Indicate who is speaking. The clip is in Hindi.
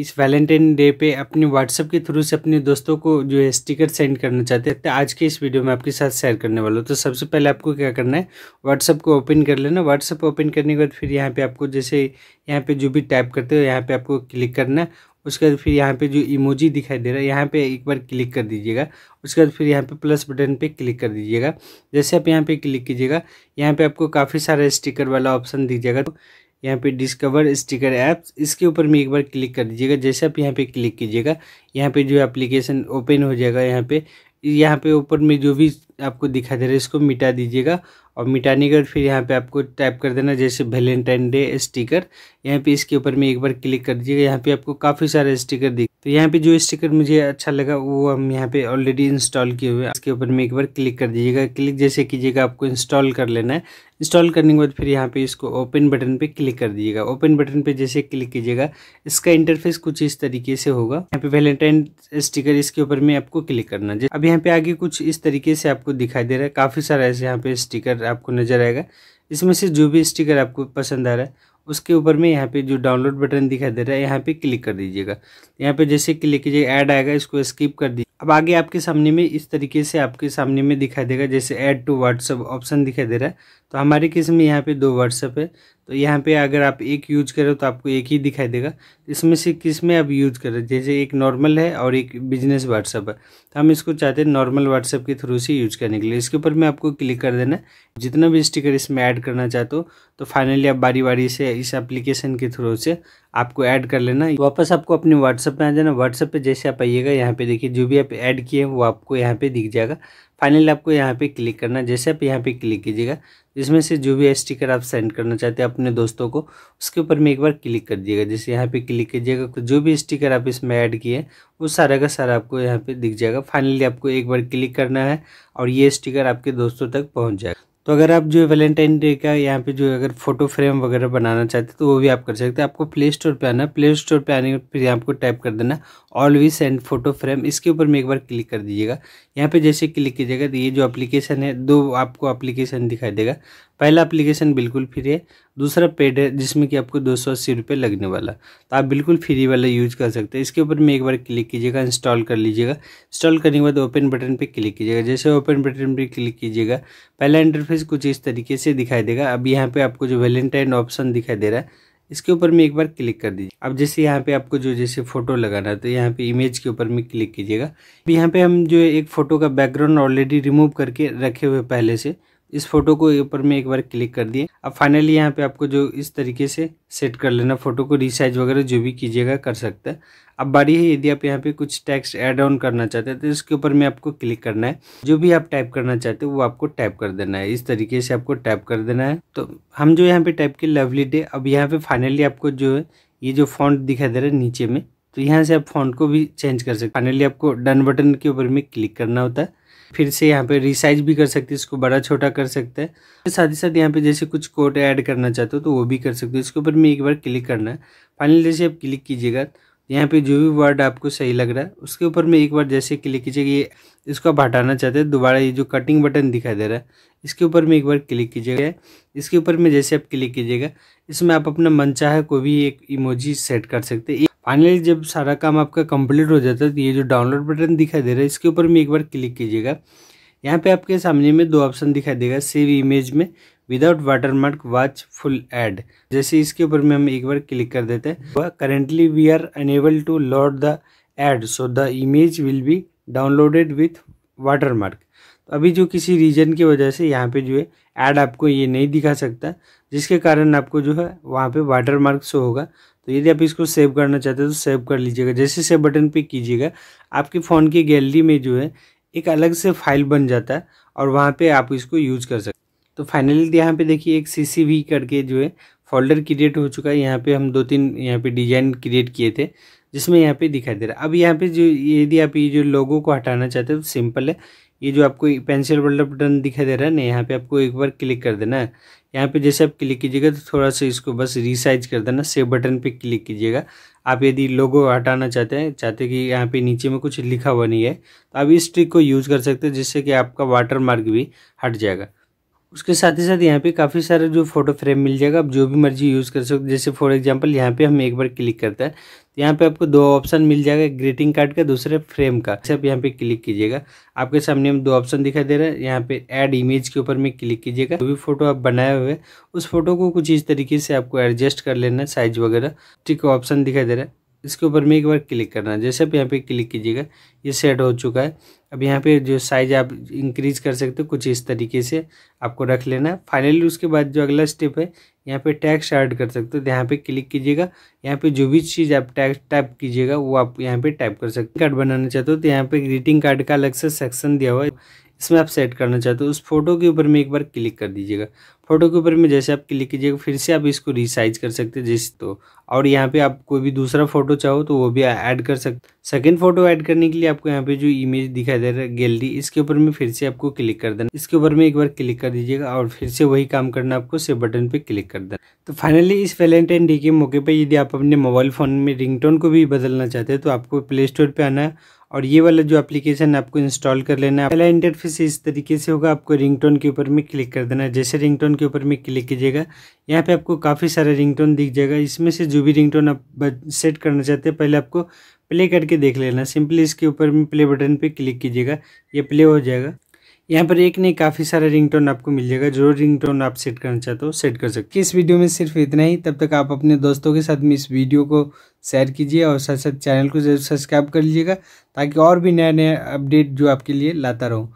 Speaker 1: इस वैलेंटाइन डे पे अपने व्हाट्सअप के थ्रू से अपने दोस्तों को जो है स्टिकर सेंड करना चाहते हैं तो आज के इस वीडियो में आपके साथ शेयर करने वाला हूँ तो सबसे पहले आपको क्या करना है व्हाट्सअप को ओपन कर लेना व्हाट्सअप ओपन करने के बाद फिर यहाँ पे आपको जैसे यहाँ पे जो भी टाइप करते हो यहाँ पर आपको क्लिक करना है उसके बाद फिर यहाँ पे जो इमोजी दिखाई दे रहा है यहाँ पे एक बार क्लिक कर दीजिएगा उसके बाद फिर यहाँ पे प्लस बटन पे क्लिक कर दीजिएगा जैसे आप यहाँ पे क्लिक कीजिएगा यहाँ पे आपको काफ़ी सारे स्टिकर वाला ऑप्शन दीजिएगा तो यहाँ पे डिस्कवर स्टिकर ऐप्स इसके ऊपर में एक बार क्लिक कर दीजिएगा जैसे आप यहाँ पे क्लिक कीजिएगा यहाँ पे जो एप्लीकेशन ओपन हो जाएगा यहाँ पे यहाँ पे ऊपर में जो भी आपको दिखा दे रहा है इसको मिटा दीजिएगा और मिटाने के बाद फिर यहाँ पे आपको टाइप कर देना जैसे वैलेंटाइन डे स्टिकर यहाँ पे इसके ऊपर में एक बार क्लिक कर दीजिएगा यहाँ पे आपको काफ़ी सारे स्टिकर दिख तो यहाँ पे जो स्टिकर मुझे अच्छा लगा वो हम यहाँ पे ऑलरेडी इंस्टॉल किए हुए हैं इसके ऊपर में एक बार क्लिक कर दीजिएगा क्लिक जैसे कीजिएगा आपको इंस्टॉल कर लेना है इंस्टॉल करने के बाद फिर यहाँ पे इसको ओपन बटन पे क्लिक कर दीजिएगा ओपन बटन पे जैसे क्लिक कीजिएगा इसका इंटरफेस कुछ इस तरीके से होगा यहाँ पे वेलेंटाइन स्टिकर इसके ऊपर में आपको क्लिक करना है अब यहाँ पे आगे कुछ इस तरीके से आपको दिखाई दे रहा है काफ़ी सारा ऐसे यहाँ पे स्टिकर आपको नजर आएगा इसमें से जो भी स्टिकर आपको पसंद आ रहा है उसके ऊपर में यहाँ पे जो डाउनलोड बटन दिखाई दे रहा है यहाँ पे क्लिक कर दीजिएगा यहाँ पे जैसे क्लिक कीजिएगा ऐड आएगा इसको स्किप कर दीजिए अब आगे आपके सामने में इस तरीके से आपके सामने में दिखाई देगा जैसे ऐड टू व्हाट्सअप ऑप्शन दिखाई दे रहा है तो हमारे किस में यहाँ पे दो व्हाट्सअप है तो यहाँ पे अगर आप एक यूज करो तो आपको एक ही दिखाई देगा इसमें से किस में आप यूज करें जैसे एक नॉर्मल है और एक बिजनेस व्हाट्सअप है तो हम इसको चाहते हैं नॉर्मल व्हाट्सअप के थ्रू से यूज करने के लिए इसके ऊपर मैं आपको क्लिक कर देना जितना भी स्टिकर इसमें ऐड करना चाहते हो तो फाइनली आप बारी बारी से इस एप्लीकेशन के थ्रू से आपको ऐड कर लेना वापस आपको अपने व्हाट्सअप में आ जाना व्हाट्सअप पर जैसे आप आइएगा यहाँ पे देखिए जो भी आप ऐड किए हैं वो आपको यहाँ पे दिख जाएगा फाइनली आपको यहाँ पे क्लिक करना है जैसे आप यहाँ पे क्लिक कीजिएगा जिसमें से जो भी स्टिकर आप सेंड करना चाहते हैं अपने दोस्तों को उसके ऊपर में एक बार क्लिक कर दिएगा जैसे यहाँ पे क्लिक कीजिएगा तो जो भी स्टिकर आप इसमें ऐड किए वो सारा का सारा आपको यहाँ पे दिख जाएगा फाइनली आपको एक बार क्लिक करना है और ये स्टिकर आपके दोस्तों तक पहुँच जाएगा तो अगर आप जो वैलेंटाइन डे का यहाँ पे जो अगर फोटो फ्रेम वगैरह बनाना चाहते तो वो भी आप कर सकते हैं आपको प्ले स्टोर पे आना प्ले स्टोर पे आने पर यहाँ आपको टाइप कर देना ऑलवेज सेंड फोटो फ्रेम इसके ऊपर में एक बार क्लिक कर दीजिएगा यहाँ पे जैसे क्लिक कीजिएगा तो ये जो एप्लीकेशन है दो आपको एप्लीकेशन दिखाई देगा पहला एप्लीकेशन बिल्कुल फ्री है दूसरा पेड है जिसमें कि आपको दो सौ अस्सी रुपये लगने वाला तो आप बिल्कुल फ्री वाला यूज कर सकते हैं इसके ऊपर में एक बार क्लिक कीजिएगा इंस्टॉल कर लीजिएगा इंस्टॉल करने के बाद ओपन बटन पे क्लिक कीजिएगा जैसे ओपन बटन पे क्लिक कीजिएगा पहला इंटरफेस कुछ इस तरीके से दिखाई देगा अब यहाँ पर आपको जो वैलेंटाइन ऑप्शन दिखाई दे रहा है इसके ऊपर में एक बार क्लिक कर दीजिए अब जैसे यहाँ पे आपको जो जैसे फोटो लगाना है तो यहाँ पे इमेज के ऊपर में क्लिक कीजिएगा यहाँ पे हम जो एक फोटो का बैकग्राउंड ऑलरेडी रिमूव करके रखे हुए पहले से इस फोटो को ऊपर में एक बार क्लिक कर दिए अब फाइनली यहाँ पे आपको जो इस तरीके से सेट कर लेना फोटो को रिसाइज वगैरह जो भी कीजिएगा कर सकते हैं अब बारी है यदि आप यहाँ पे कुछ टेक्स्ट एड ऑन करना चाहते हैं तो इसके ऊपर में आपको क्लिक करना है जो भी आप टाइप करना चाहते हो वो आपको टाइप कर देना है इस तरीके से आपको टाइप कर देना है तो हम जो यहाँ पे टाइप किए लवली डे अब यहाँ पे फाइनली आपको जो है ये जो फॉन्ट दिखाई दे रहा है नीचे में तो यहाँ से आप फॉन्ट को भी चेंज कर सकते फाइनली आपको डन बटन के ऊपर में क्लिक करना होता है फिर से यहाँ पे रिसाइज भी कर सकते हैं इसको बड़ा छोटा कर सकते हैं साथ ही साथ यहाँ पे जैसे कुछ कोड ऐड करना चाहते हो तो वो भी कर सकते हो इसके ऊपर मैं एक बार क्लिक करना है फाइनली जैसे आप क्लिक कीजिएगा यहाँ पे जो भी वर्ड आपको सही लग रहा है उसके ऊपर में एक बार जैसे क्लिक कीजिएगा ये इसको आप हटाना चाहते हैं दोबारा ये जो कटिंग बटन दिखाई दे रहा है इसके ऊपर में एक बार क्लिक कीजिएगा इसके ऊपर में जैसे आप क्लिक कीजिएगा इसमें आप अपना मन चाहे कोई भी एक इमोजी सेट कर सकते हैं फाइनली जब सारा काम आपका कंप्लीट हो जाता है तो ये जो डाउनलोड बटन दिखाई दे रहा है इसके ऊपर में एक बार क्लिक कीजिएगा यहाँ पे आपके सामने में दो ऑप्शन दिखाई देगा सेव इमेज में without watermark watch full ad जैसे इसके ऊपर में हम एक बार क्लिक कर देते हैं currently we are unable to load the ad so the image will be downloaded with watermark अभी जो किसी रीजन की वजह से यहाँ पे जो है ऐड आपको ये नहीं दिखा सकता जिसके कारण आपको जो है वहाँ पे वाटर मार्क शो होगा तो यदि आप इसको सेव करना चाहते हैं तो सेव कर लीजिएगा जैसे सेव बटन पे कीजिएगा आपके फ़ोन की गैलरी में जो है एक अलग से फाइल बन जाता है और वहाँ पे आप इसको यूज कर सकते तो फाइनली यहाँ पे देखिए एक सी करके जो है फोल्डर क्रिएट हो चुका है यहाँ पे हम दो तीन यहाँ पे डिजाइन क्रिएट किए थे जिसमें यहाँ पे दिखाई दे रहा है अब यहाँ पे जो यदि आप ये जो लोगों को हटाना चाहते हो तो सिंपल है ये जो आपको पेंसिल वाला बटन दिखाई दे रहा है ना यहाँ पे आपको एक बार क्लिक कर देना है यहाँ पे जैसे आप क्लिक कीजिएगा तो थोड़ा सा इसको बस रिसाइज कर देना सेव बटन पे क्लिक कीजिएगा आप यदि लोगो हटाना चाहते हैं चाहते हैं कि यहाँ पे नीचे में कुछ लिखा हुआ नहीं है तो आप इस ट्रिक को यूज़ कर सकते हैं जिससे कि आपका वाटर मार्क भी हट जाएगा उसके साथ ही साथ यहाँ पे काफ़ी सारा जो फोटो फ्रेम मिल जाएगा आप जो भी मर्जी यूज़ कर सकते हो जैसे फॉर एग्जांपल यहाँ पे हम एक बार क्लिक करते हैं तो यहाँ पे आपको दो ऑप्शन मिल जाएगा ग्रीटिंग कार्ड का दूसरे फ्रेम का आप यहाँ पे क्लिक कीजिएगा आपके सामने हम दो ऑप्शन दिखाई दे रहे हैं यहाँ पे एड इमेज के ऊपर में क्लिक कीजिएगा जो भी फोटो आप बनाए हुए उस फोटो को कुछ इस तरीके से आपको एडजस्ट कर लेना है साइज वगैरह ठीक ऑप्शन दिखाई दे रहा है इसके ऊपर में एक बार क्लिक करना है जैसे आप यहाँ पे क्लिक कीजिएगा ये सेट हो चुका है अब यहाँ पे जो साइज आप इंक्रीज कर सकते हो कुछ इस तरीके से आपको रख लेना है फाइनली उसके बाद जो अगला स्टेप है यहाँ पे टैक्स ऐड कर सकते हो तो यहाँ पे क्लिक कीजिएगा यहाँ पे जो भी चीज़ आप टैक्स टाइप कीजिएगा वो आप यहाँ पे टाइप कर सकते हो कार्ड बनाना चाहते हो तो यहाँ पे ग्रीटिंग कार्ड का अलग से सेक्शन दिया हुआ है इसमें आप सेट करना चाहते हो उस फोटो के ऊपर में एक बार क्लिक कर दीजिएगा फोटो के ऊपर में जैसे आप क्लिक कीजिएगा फिर से आप इसको रिसाइज कर सकते हैं जिस तो और यहाँ पे आप कोई भी दूसरा फोटो चाहो तो वो भी ऐड कर सकते सेकेंड फोटो ऐड करने के लिए आपको यहाँ पे जो इमेज दिखाई दे रहा है गैलरी इसके ऊपर में फिर से आपको क्लिक कर देना इसके ऊपर में एक बार क्लिक कर दीजिएगा और फिर से वही काम करना आपको सेव बटन पर क्लिक कर देना तो फाइनली इस वैलेंटाइन डे के मौके पर यदि आप अपने मोबाइल फ़ोन में रिंग को भी बदलना चाहते हैं तो आपको प्ले स्टोर पर आना है और ये वाला जो एप्लीकेशन आपको इंस्टॉल कर लेना है पहला इंटरफेस इस तरीके से होगा आपको रिंगटोन के ऊपर में क्लिक कर देना है जैसे रिंगटोन के ऊपर में क्लिक कीजिएगा यहाँ पे आपको काफ़ी सारे रिंगटोन दिख जाएगा इसमें से जो भी रिंगटोन आप सेट करना चाहते हैं पहले आपको प्ले करके देख लेना सिंपली इसके ऊपर में प्ले बटन पे क्लिक कीजिएगा ये प्ले हो जाएगा यहाँ पर एक नहीं काफ़ी सारे रिंगटोन आपको मिल जाएगा जो रिंगटोन आप सेट करना चाहते हो सेट कर सकते इस वीडियो में सिर्फ इतना ही तब तक आप अपने दोस्तों के साथ में इस वीडियो को शेयर कीजिए और साथ साथ चैनल को जरूर सब्सक्राइब कर लीजिएगा ताकि और भी नया नया अपडेट जो आपके लिए लाता रहूँ